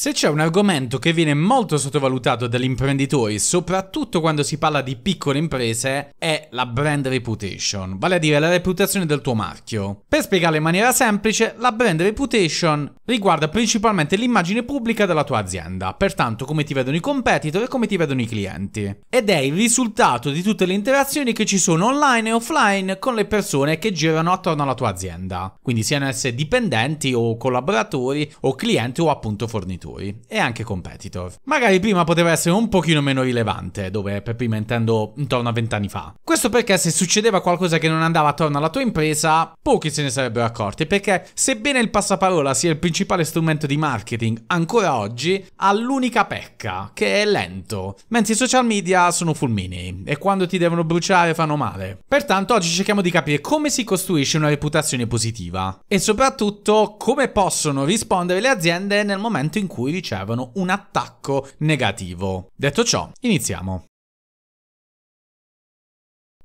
Se c'è un argomento che viene molto sottovalutato dagli imprenditori, soprattutto quando si parla di piccole imprese, è la brand reputation, vale a dire la reputazione del tuo marchio. Per spiegarla in maniera semplice, la brand reputation riguarda principalmente l'immagine pubblica della tua azienda, pertanto come ti vedono i competitor e come ti vedono i clienti. Ed è il risultato di tutte le interazioni che ci sono online e offline con le persone che girano attorno alla tua azienda, quindi siano esse dipendenti o collaboratori o clienti o appunto fornitori produttori e anche competitor. Magari prima poteva essere un pochino meno rilevante, dove per prima intendo intorno a vent'anni fa. Questo perché se succedeva qualcosa che non andava attorno alla tua impresa, pochi se ne sarebbero accorti, perché sebbene il passaparola sia il principale strumento di marketing ancora oggi, ha l'unica pecca, che è lento, mentre i social media sono fulminei e quando ti devono bruciare fanno male. Pertanto oggi cerchiamo di capire come si costruisce una reputazione positiva e soprattutto come possono rispondere le aziende nel momento in cui cui ricevono un attacco negativo. Detto ciò, iniziamo.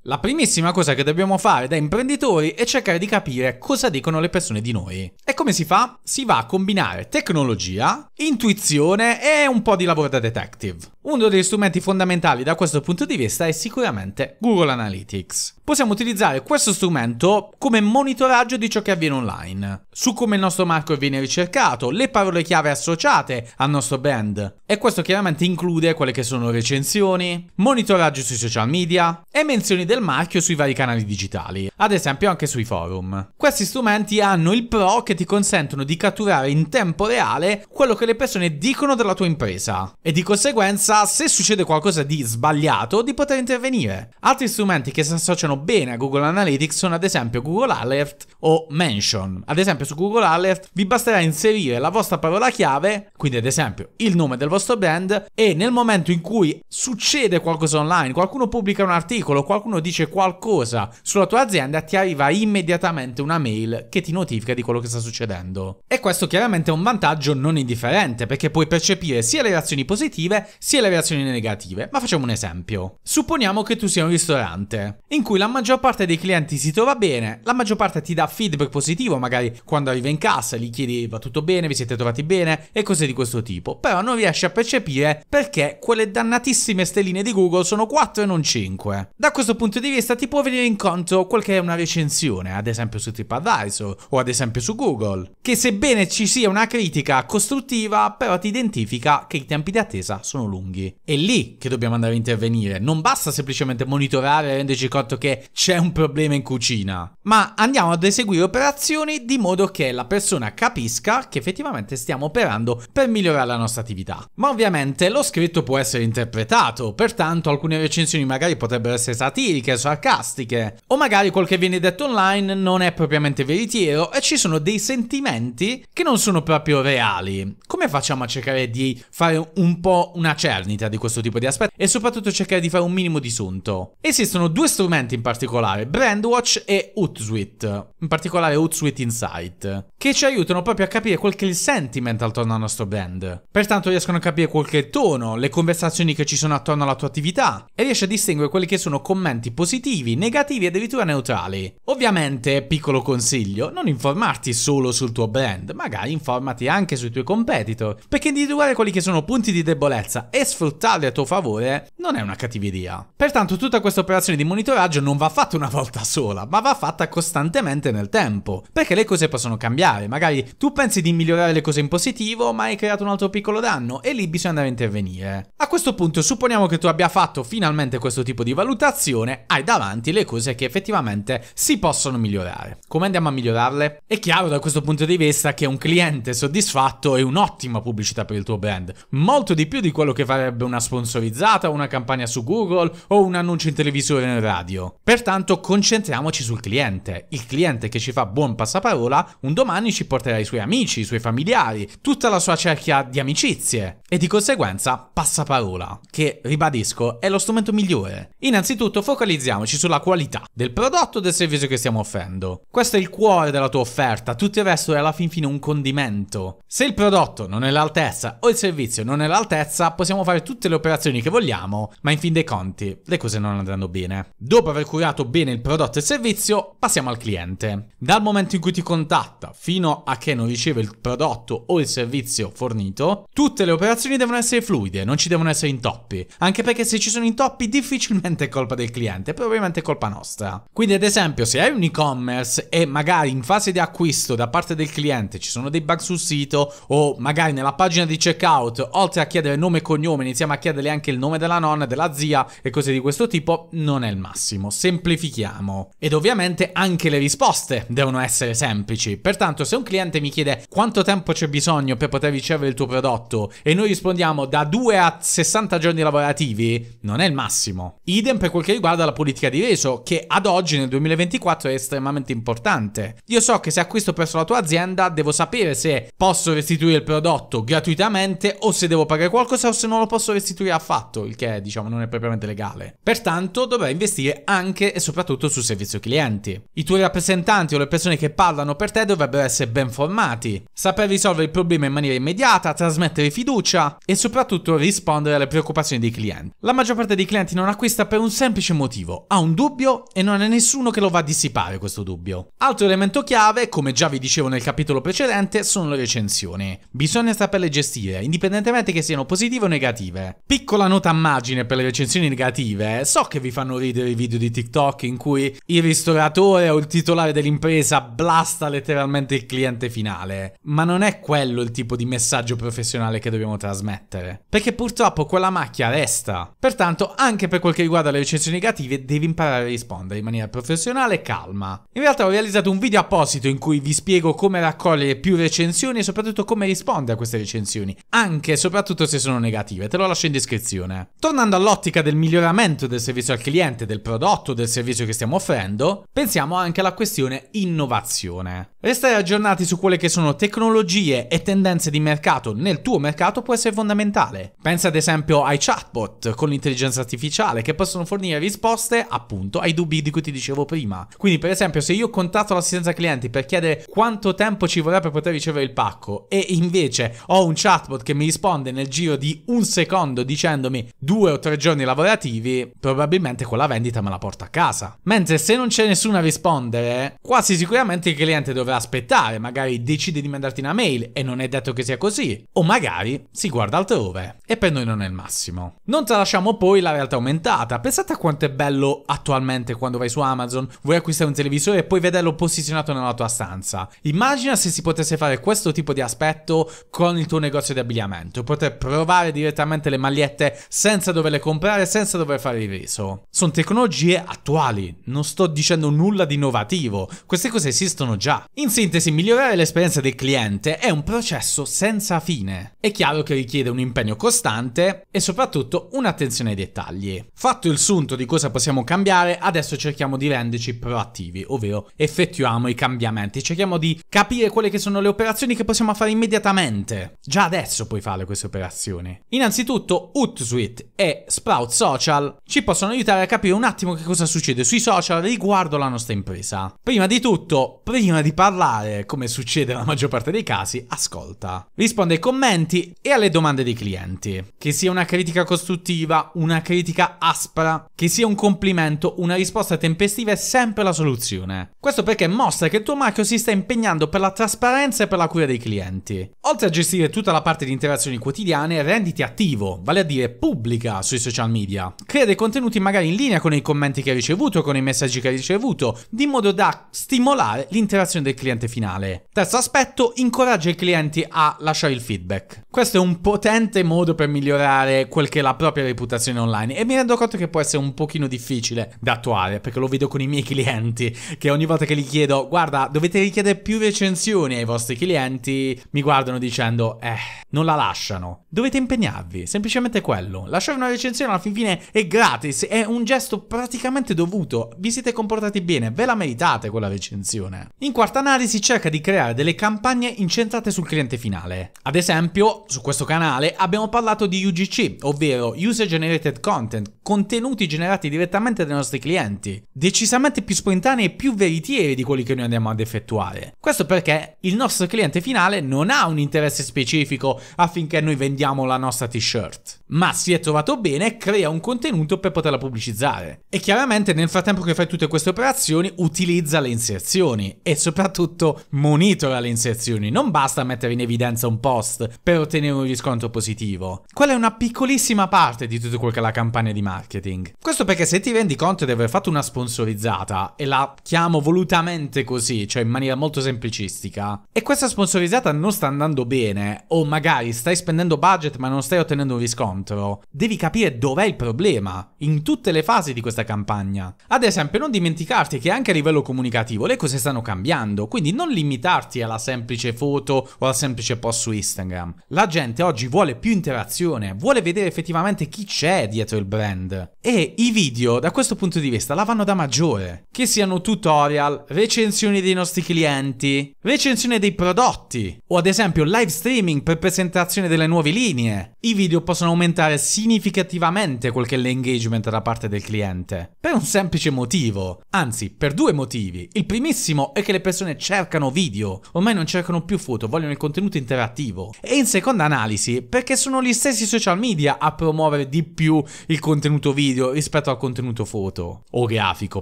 La primissima cosa che dobbiamo fare da imprenditori è cercare di capire cosa dicono le persone di noi. E come si fa? Si va a combinare tecnologia, intuizione e un po' di lavoro da detective. Uno degli strumenti fondamentali da questo punto di vista è sicuramente Google Analytics possiamo utilizzare questo strumento come monitoraggio di ciò che avviene online, su come il nostro marchio viene ricercato, le parole chiave associate al nostro brand. E questo chiaramente include quelle che sono recensioni, monitoraggio sui social media e menzioni del marchio sui vari canali digitali, ad esempio anche sui forum. Questi strumenti hanno il pro che ti consentono di catturare in tempo reale quello che le persone dicono della tua impresa e di conseguenza se succede qualcosa di sbagliato di poter intervenire. Altri strumenti che si associano funzionano bene a Google Analytics sono ad esempio Google Alert o Mention. Ad esempio su Google Alert vi basterà inserire la vostra parola chiave, quindi ad esempio il nome del vostro brand e nel momento in cui succede qualcosa online, qualcuno pubblica un articolo, qualcuno dice qualcosa sulla tua azienda, ti arriva immediatamente una mail che ti notifica di quello che sta succedendo. E questo chiaramente è un vantaggio non indifferente perché puoi percepire sia le reazioni positive sia le reazioni negative. Ma facciamo un esempio. Supponiamo che tu sia un ristorante in cui la la maggior parte dei clienti si trova bene, la maggior parte ti dà feedback positivo, magari quando arriva in cassa gli chiedi va tutto bene, vi siete trovati bene e cose di questo tipo, però non riesci a percepire perché quelle dannatissime stelline di Google sono 4 e non 5. Da questo punto di vista ti può venire incontro quel che è una recensione, ad esempio su TripAdvisor o ad esempio su Google, che sebbene ci sia una critica costruttiva, però ti identifica che i tempi di attesa sono lunghi. È lì che dobbiamo andare a intervenire, non basta semplicemente monitorare e renderci conto che c'è un problema in cucina, ma andiamo ad eseguire operazioni di modo che la persona capisca che effettivamente stiamo operando per migliorare la nostra attività. Ma ovviamente lo scritto può essere interpretato, pertanto alcune recensioni magari potrebbero essere satiriche, sarcastiche, o magari quel che viene detto online non è propriamente veritiero e ci sono dei sentimenti che non sono proprio reali. Come facciamo a cercare di fare un po' una cernita di questo tipo di aspetti e soprattutto cercare di fare un minimo di sunto? Esistono due strumenti in in particolare, Brandwatch e Hootsuite, in particolare Hootsuite Insight che ci aiutano proprio a capire quel che è il sentiment attorno al nostro brand. Pertanto riescono a capire quel che è il tono, le conversazioni che ci sono attorno alla tua attività e riesci a distinguere quelli che sono commenti positivi, negativi e addirittura neutrali. Ovviamente, piccolo consiglio, non informarti solo sul tuo brand, magari informati anche sui tuoi competitor, perché individuare quelli che sono punti di debolezza e sfruttarli a tuo favore non è una cattiva idea. Pertanto tutta questa operazione di monitoraggio non va fatta una volta sola, ma va fatta costantemente nel tempo, perché le cose possono cambiare migliorare. Magari tu pensi di migliorare le cose in positivo, ma hai creato un altro piccolo danno e lì bisogna andare a intervenire. A questo punto supponiamo che tu abbia fatto finalmente questo tipo di valutazione, hai davanti le cose che effettivamente si possono migliorare. Come andiamo a migliorarle? È chiaro da questo punto di vista che un cliente soddisfatto è un'ottima pubblicità per il tuo brand, molto di più di quello che farebbe una sponsorizzata, una campagna su Google o un annuncio in televisore o in radio. Pertanto concentriamoci sul cliente, il cliente che ci fa buon passaparola un domani anni ci porterà i suoi amici, i suoi familiari, tutta la sua cerchia di amicizie e di conseguenza passaparola, che ribadisco è lo strumento migliore. Innanzitutto focalizziamoci sulla qualità del prodotto o del servizio che stiamo offrendo. Questo è il cuore della tua offerta, tutto il resto è alla fin fine un condimento. Se il prodotto non è all'altezza o il servizio non è all'altezza, possiamo fare tutte le operazioni che vogliamo, ma in fin dei conti le cose non andranno bene. Dopo aver curato bene il prodotto e il servizio, passiamo al cliente. Dal momento in cui ti contatta fino fino a che non riceve il prodotto o il servizio fornito, tutte le operazioni devono essere fluide, non ci devono essere intoppi. Anche perché se ci sono intoppi difficilmente è colpa del cliente, probabilmente è colpa nostra. Quindi ad esempio se hai un e-commerce e magari in fase di acquisto da parte del cliente ci sono dei bug sul sito o magari nella pagina di checkout, oltre a chiedere nome e cognome, iniziamo a chiederle anche il nome della nonna, della zia e cose di questo tipo, non è il massimo. Semplifichiamo. Ed ovviamente anche le risposte devono essere semplici. Pertanto fatto se un cliente mi chiede quanto tempo c'è bisogno per poter ricevere il tuo prodotto e noi rispondiamo da 2 a 60 giorni lavorativi, non è il massimo. Idem per quel che riguarda la politica di reso, che ad oggi nel 2024 è estremamente importante. Io so che se acquisto presso la tua azienda devo sapere se posso restituire il prodotto gratuitamente o se devo pagare qualcosa o se non lo posso restituire affatto, il che diciamo non è propriamente legale. Pertanto dovrai investire anche e soprattutto sul servizio clienti. I tuoi rappresentanti o le persone che parlano per te dovrebbero essere ben formati, saper risolvere il problema in maniera immediata, trasmettere fiducia e soprattutto rispondere alle preoccupazioni dei clienti. La maggior parte dei clienti non acquista per un semplice motivo, ha un dubbio e non è nessuno che lo va a dissipare questo dubbio. Altro elemento chiave, come già vi dicevo nel capitolo precedente, sono le recensioni. Bisogna saperle gestire, indipendentemente che siano positive o negative. Piccola nota a margine per le recensioni negative, so che vi fanno ridere i video di TikTok in cui il ristoratore o il titolare dell'impresa blasta letteralmente sicuramente il cliente finale, ma non è quello il tipo di messaggio professionale che dobbiamo trasmettere. Perché purtroppo quella macchia resta. Pertanto, anche per quel che riguarda le recensioni negative, devi imparare a rispondere in maniera professionale e calma. In realtà ho realizzato un video apposito in cui vi spiego come raccogliere più recensioni e soprattutto come rispondere a queste recensioni, anche e soprattutto se sono negative, te lo lascio in descrizione. Tornando all'ottica del miglioramento del servizio al cliente, del prodotto, del servizio che stiamo offrendo, pensiamo anche alla questione innovazione. Restare aggiornati su quelle che sono tecnologie e tendenze di mercato nel tuo mercato può essere fondamentale. Pensa ad esempio ai chatbot con l'intelligenza artificiale che possono fornire risposte appunto ai dubbi di cui ti dicevo prima. Quindi per esempio se io contatto l'assistenza clienti per chiedere quanto tempo ci vorrà per poter ricevere il pacco e invece ho un chatbot che mi risponde nel giro di un secondo dicendomi due o tre giorni lavorativi, probabilmente quella vendita me la porto a casa. Mentre se non c'è nessuno a rispondere, quasi sicuramente il cliente dovrà aspettare aspettare, magari decide di mandarti una mail e non è detto che sia così, o magari si guarda altrove e per noi non è il massimo. Non tralasciamo poi la realtà aumentata, pensate a quanto è bello attualmente quando vai su Amazon, vuoi acquistare un televisore e puoi vederlo posizionato nella tua stanza. Immagina se si potesse fare questo tipo di aspetto con il tuo negozio di abbigliamento, poter provare direttamente le magliette senza doverle comprare, senza dover fare il reso. Sono tecnologie attuali, non sto dicendo nulla di innovativo, queste cose esistono già. In sintesi se migliorare l'esperienza del cliente è un processo senza fine. È chiaro che richiede un impegno costante e soprattutto un'attenzione ai dettagli. Fatto il sunto di cosa possiamo cambiare, adesso cerchiamo di renderci proattivi, ovvero effettuiamo i cambiamenti, cerchiamo di capire quelle che sono le operazioni che possiamo fare immediatamente. Già adesso puoi fare queste operazioni. Innanzitutto Hootsuite e Sprout Social ci possono aiutare a capire un attimo che cosa succede sui social riguardo la nostra impresa. Prima di tutto, prima di parlare come succede nella maggior parte dei casi, ascolta. Risponde ai commenti e alle domande dei clienti. Che sia una critica costruttiva, una critica aspra, che sia un complimento, una risposta tempestiva è sempre la soluzione. Questo perché mostra che il tuo marchio si sta impegnando per la trasparenza e per la cura dei clienti. Oltre a gestire tutta la parte di interazioni quotidiane, renditi attivo, vale a dire pubblica sui social media. Crea dei contenuti magari in linea con i commenti che hai ricevuto, con i messaggi che hai ricevuto, di modo da stimolare l'interazione del cliente finale finale. Terzo aspetto, incoraggia i clienti a lasciare il feedback. Questo è un potente modo per migliorare quel che è la propria reputazione online e mi rendo conto che può essere un pochino difficile da attuare perché lo vedo con i miei clienti che ogni volta che gli chiedo guarda dovete richiedere più recensioni ai vostri clienti mi guardano dicendo eh non la lasciano. Dovete impegnarvi, semplicemente quello. Lasciare una recensione alla fin fine è gratis, è un gesto praticamente dovuto. Vi siete comportati bene, ve la meritate quella recensione. In quarta analisi c'è cerca di creare delle campagne incentrate sul cliente finale. Ad esempio, su questo canale abbiamo parlato di UGC, ovvero User Generated Content, contenuti generati direttamente dai nostri clienti, decisamente più spontanei e più veritieri di quelli che noi andiamo ad effettuare. Questo perché il nostro cliente finale non ha un interesse specifico affinché noi vendiamo la nostra t-shirt, ma si è trovato bene e crea un contenuto per poterla pubblicizzare. E chiaramente nel frattempo che fai tutte queste operazioni utilizza le inserzioni e soprattutto monitora le inserzioni, non basta mettere in evidenza un post per ottenere un riscontro positivo. Quella è una piccolissima parte di tutto quello che è la campagna di marketing. Questo perché se ti rendi conto di aver fatto una sponsorizzata, e la chiamo volutamente così, cioè in maniera molto semplicistica, e questa sponsorizzata non sta andando bene, o magari stai spendendo budget ma non stai ottenendo un riscontro, devi capire dov'è il problema, in tutte le fasi di questa campagna. Ad esempio, non dimenticarti che anche a livello comunicativo le cose stanno cambiando, quindi non non limitarti alla semplice foto o al semplice post su Instagram. La gente oggi vuole più interazione, vuole vedere effettivamente chi c'è dietro il brand. E i video, da questo punto di vista, la vanno da maggiore. Che siano tutorial, recensioni dei nostri clienti, recensione dei prodotti, o ad esempio live streaming per presentazione delle nuove linee. I video possono aumentare significativamente quel che è l'engagement da parte del cliente. Per un semplice motivo, anzi per due motivi. Il primissimo è che le persone cercano cercano video, ormai non cercano più foto, vogliono il contenuto interattivo. E in seconda analisi, perché sono gli stessi social media a promuovere di più il contenuto video rispetto al contenuto foto, o grafico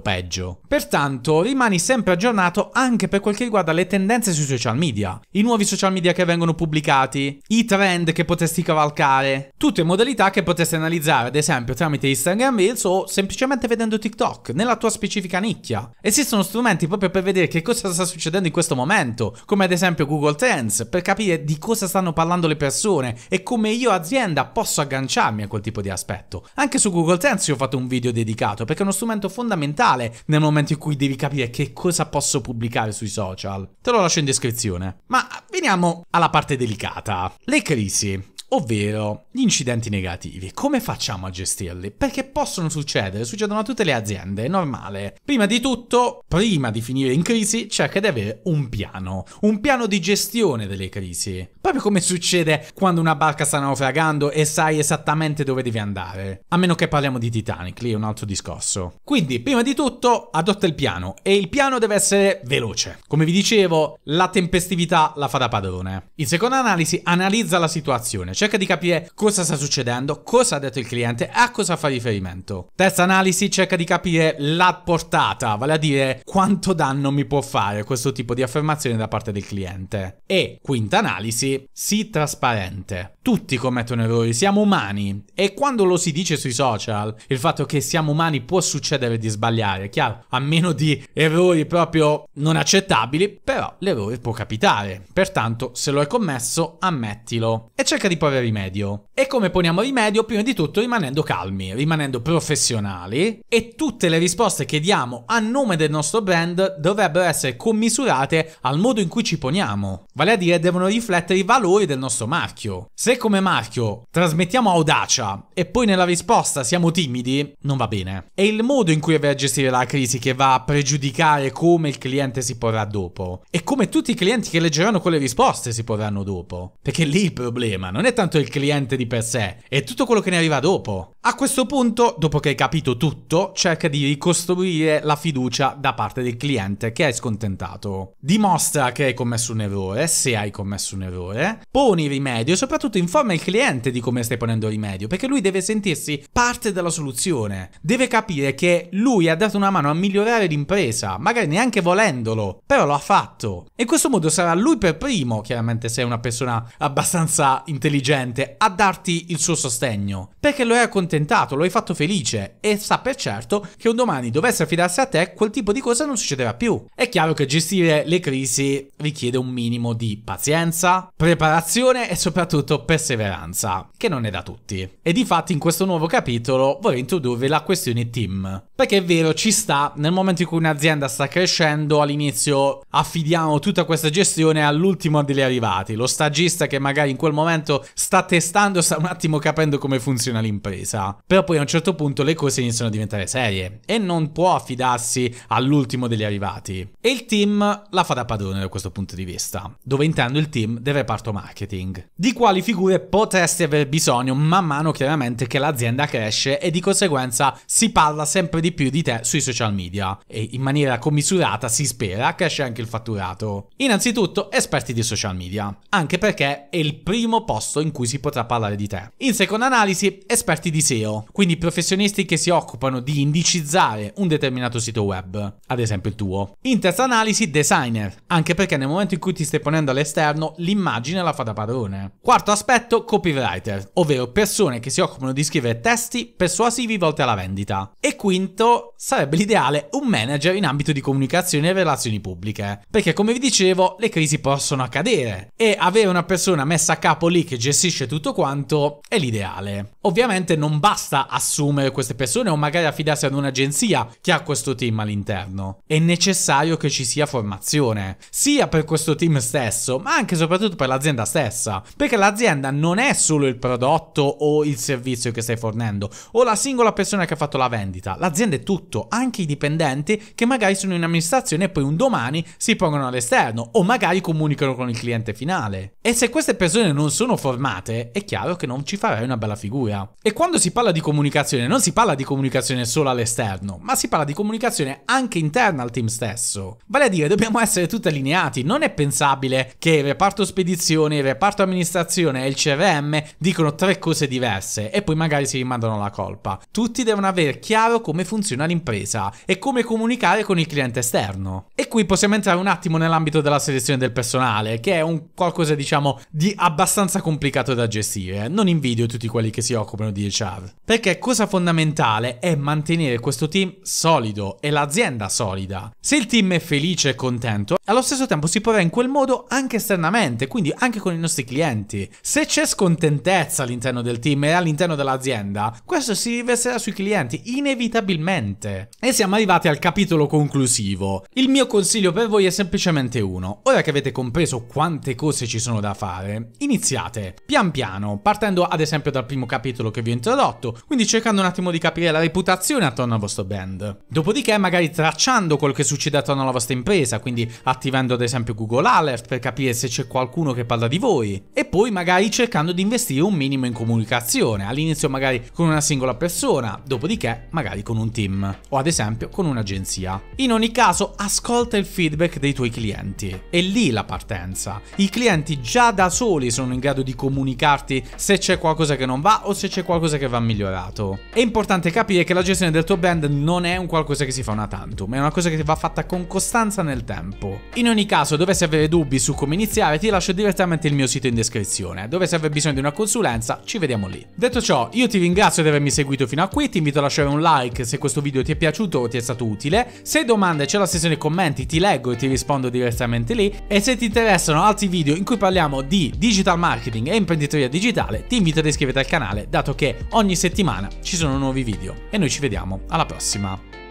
peggio. Pertanto rimani sempre aggiornato anche per quel che riguarda le tendenze sui social media, i nuovi social media che vengono pubblicati, i trend che potresti cavalcare, tutte modalità che potresti analizzare ad esempio tramite Instagram Reels o semplicemente vedendo TikTok nella tua specifica nicchia. Esistono strumenti proprio per vedere che cosa sta succedendo in questo questo momento, come ad esempio Google Trends, per capire di cosa stanno parlando le persone e come io azienda posso agganciarmi a quel tipo di aspetto. Anche su Google Trends io ho fatto un video dedicato perché è uno strumento fondamentale nel momento in cui devi capire che cosa posso pubblicare sui social. Te lo lascio in descrizione. Ma veniamo alla parte delicata, le crisi ovvero gli incidenti negativi. Come facciamo a gestirli? Perché possono succedere, succedono a tutte le aziende, è normale. Prima di tutto, prima di finire in crisi, cerca di avere un piano, un piano di gestione delle crisi. Proprio come succede quando una barca sta naufragando e sai esattamente dove devi andare. A meno che parliamo di Titanic, lì è un altro discorso. Quindi, prima di tutto, adotta il piano e il piano deve essere veloce. Come vi dicevo, la tempestività la fa da padrone. In seconda analisi, analizza la situazione, cerca di capire cosa sta succedendo, cosa ha detto il cliente, a cosa fa riferimento. Terza analisi cerca di capire la portata, vale a dire quanto danno mi può fare questo tipo di affermazione da parte del cliente. E quinta analisi, sii trasparente. Tutti commettono errori, siamo umani e quando lo si dice sui social, il fatto che siamo umani può succedere di sbagliare, chiaro, a meno di errori proprio non accettabili, però l'errore può capitare. Pertanto, se lo hai commesso, ammettilo e cerca di poi porre rimedio. E come poniamo rimedio? Prima di tutto rimanendo calmi, rimanendo professionali e tutte le risposte che diamo a nome del nostro brand dovrebbero essere commisurate al modo in cui ci poniamo, vale a dire devono riflettere i valori del nostro marchio. Se come marchio trasmettiamo audacia e poi nella risposta siamo timidi, non va bene. È il modo in cui avere a gestire la crisi che va a pregiudicare come il cliente si porrà dopo e come tutti i clienti che leggeranno quelle risposte si porranno dopo, perché lì il problema non è tanto il cliente di per sé, è tutto quello che ne arriva dopo. A questo punto, dopo che hai capito tutto, cerca di ricostruire la fiducia da parte del cliente che hai scontentato. Dimostra che hai commesso un errore, se hai commesso un errore, poni rimedio e soprattutto informa il cliente di come stai ponendo rimedio, perché lui deve sentirsi parte della soluzione, deve capire che lui ha dato una mano a migliorare l'impresa, magari neanche volendolo, però lo ha fatto. E in questo modo sarà lui per primo, chiaramente se è una persona abbastanza intelligente intelligente a darti il suo sostegno, perché lo hai accontentato, lo hai fatto felice e sa per certo che un domani dovesse affidarsi a te, quel tipo di cosa non succederà più. È chiaro che gestire le crisi richiede un minimo di pazienza, preparazione e soprattutto perseveranza, che non è da tutti. E di fatti in questo nuovo capitolo vorrei introdurre la questione team, perché è vero ci sta nel momento in cui un'azienda sta crescendo all'inizio affidiamo tutta questa gestione all'ultimo degli arrivati, lo stagista che magari in quel momento sta testando, sta un attimo capendo come funziona l'impresa. Però poi a un certo punto le cose iniziano a diventare serie e non può affidarsi all'ultimo degli arrivati. E il team la fa da padrone da questo punto di vista, dove intendo il team del reparto marketing. Di quali figure potresti aver bisogno man mano chiaramente che l'azienda cresce e di conseguenza si parla sempre di più di te sui social media e in maniera commisurata si spera cresce anche il fatturato. Innanzitutto esperti di social media, anche perché è il primo posto in cui si potrà parlare di te. In seconda analisi, esperti di SEO, quindi professionisti che si occupano di indicizzare un determinato sito web, ad esempio il tuo. In terza analisi, designer, anche perché nel momento in cui ti stai ponendo all'esterno, l'immagine la fa da padrone. Quarto aspetto, copywriter, ovvero persone che si occupano di scrivere testi persuasivi volte alla vendita. E quinto, sarebbe l'ideale un manager in ambito di comunicazione e relazioni pubbliche, perché come vi dicevo, le crisi possono accadere e avere una persona messa a capo lì che gestisce gestisce tutto quanto, è l'ideale. Ovviamente non basta assumere queste persone o magari affidarsi ad un'agenzia che ha questo team all'interno. È necessario che ci sia formazione, sia per questo team stesso, ma anche e soprattutto per l'azienda stessa, perché l'azienda non è solo il prodotto o il servizio che stai fornendo o la singola persona che ha fatto la vendita, l'azienda è tutto, anche i dipendenti che magari sono in amministrazione e poi un domani si pongono all'esterno o magari comunicano con il cliente finale. E se queste persone non sono formate armate, è chiaro che non ci farei una bella figura. E quando si parla di comunicazione, non si parla di comunicazione solo all'esterno, ma si parla di comunicazione anche interna al team stesso. Vale a dire, dobbiamo essere tutti allineati, non è pensabile che il reparto spedizioni, il reparto amministrazione e il CRM dicono tre cose diverse e poi magari si rimandano la colpa. Tutti devono avere chiaro come funziona l'impresa e come comunicare con il cliente esterno. E qui possiamo entrare un attimo nell'ambito della selezione del personale, che è un qualcosa diciamo di abbastanza complicato complicato da gestire, eh. non invidio tutti quelli che si occupano di HR. Perché cosa fondamentale è mantenere questo team solido e l'azienda solida. Se il team è felice e contento, allo stesso tempo si porrà in quel modo anche esternamente, quindi anche con i nostri clienti. Se c'è scontentezza all'interno del team e all'interno dell'azienda, questo si riverserà sui clienti inevitabilmente. E siamo arrivati al capitolo conclusivo. Il mio consiglio per voi è semplicemente uno. Ora che avete compreso quante cose ci sono da fare, iniziate pian piano, partendo ad esempio dal primo capitolo che vi ho introdotto, quindi cercando un attimo di capire la reputazione attorno al vostro brand. Dopodiché magari tracciando quello che succede attorno alla vostra impresa, quindi attivando ad esempio Google Alert per capire se c'è qualcuno che parla di voi e poi magari cercando di investire un minimo in comunicazione, all'inizio magari con una singola persona, dopodiché magari con un team o ad esempio con un'agenzia. In ogni caso ascolta il feedback dei tuoi clienti, è lì la partenza. I clienti già da soli sono in grado di comunicare comunicarti se c'è qualcosa che non va o se c'è qualcosa che va migliorato. È importante capire che la gestione del tuo brand non è un qualcosa che si fa una tantum, è una cosa che va fatta con costanza nel tempo. In ogni caso, dovessi avere dubbi su come iniziare, ti lascio direttamente il mio sito in descrizione. Dovessi aver bisogno di una consulenza, ci vediamo lì. Detto ciò, io ti ringrazio di avermi seguito fino a qui, ti invito a lasciare un like se questo video ti è piaciuto o ti è stato utile. Se domande c'è la sezione commenti, ti leggo e ti rispondo direttamente lì. E se ti interessano altri video in cui parliamo di digital marketing e imprenditoria digitale, ti invito ad iscriverti al canale dato che ogni settimana ci sono nuovi video e noi ci vediamo alla prossima.